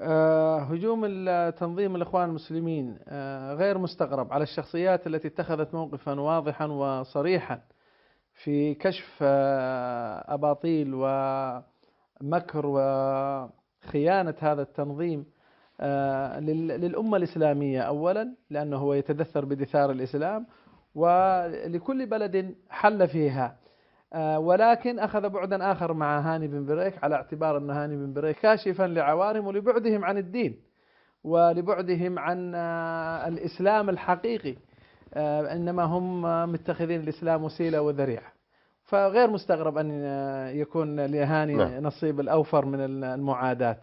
آه، هجوم تنظيم الإخوان المسلمين آه، غير مستغرب على الشخصيات التي اتخذت موقفا واضحا وصريحا في كشف آه، أباطيل ومكر وخيانة هذا التنظيم للأمة الإسلامية أولا لأنه هو يتدثر بدثار الإسلام ولكل بلد حل فيها آه، ولكن أخذ بعدا آخر مع هاني بن بريك على اعتبار أن هاني بن بريك كاشفا لعوارم ولبعدهم عن الدين ولبعدهم عن آه، الإسلام الحقيقي آه، إنما هم متخذين الإسلام وسيلة وذريعة فغير مستغرب أن يكون لهاني نعم. نصيب الأوفر من المعاداة